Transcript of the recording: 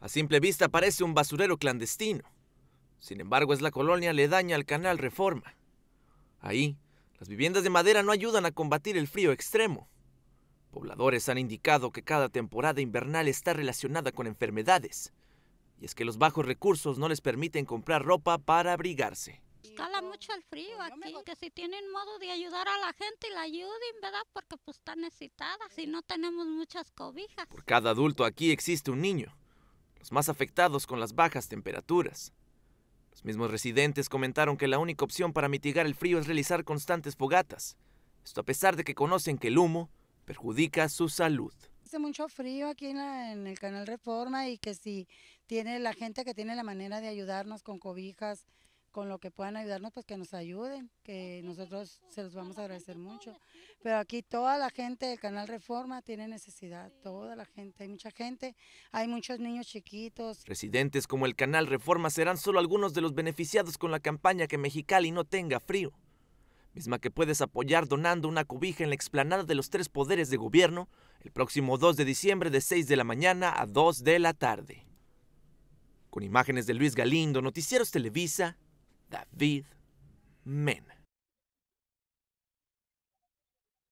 A simple vista parece un basurero clandestino. Sin embargo, es la colonia le daña al canal Reforma. Ahí, las viviendas de madera no ayudan a combatir el frío extremo. Pobladores han indicado que cada temporada invernal está relacionada con enfermedades, y es que los bajos recursos no les permiten comprar ropa para abrigarse. Escala mucho el frío pues aquí, que si tienen modo de ayudar a la gente, la ayuden, ¿verdad? Porque pues está necesitada, si no tenemos muchas cobijas. Por cada adulto aquí existe un niño, los más afectados con las bajas temperaturas. Los mismos residentes comentaron que la única opción para mitigar el frío es realizar constantes fogatas, esto a pesar de que conocen que el humo perjudica su salud. Hace mucho frío aquí en, el canal Reforma y que si tiene la gente que tiene la manera de ayudarnos con cobijas, con lo que puedan ayudarnos, pues que nos ayuden, que nosotros se los vamos a agradecer mucho. Pero aquí toda la gente del Canal Reforma tiene necesidad, toda la gente mucha gente, hay muchos niños chiquitos. Residentes como el canal Reforma serán solo algunos de los beneficiados con la campaña que Mexicali no tenga frío, misma que puedes apoyar donando una cobija en la explanada de los tres poderes de gobierno el próximo 2 de diciembre de 6 de la mañana a 2 de la tarde. Con imágenes de Luis Galindo, Noticieros Televisa, David Mena.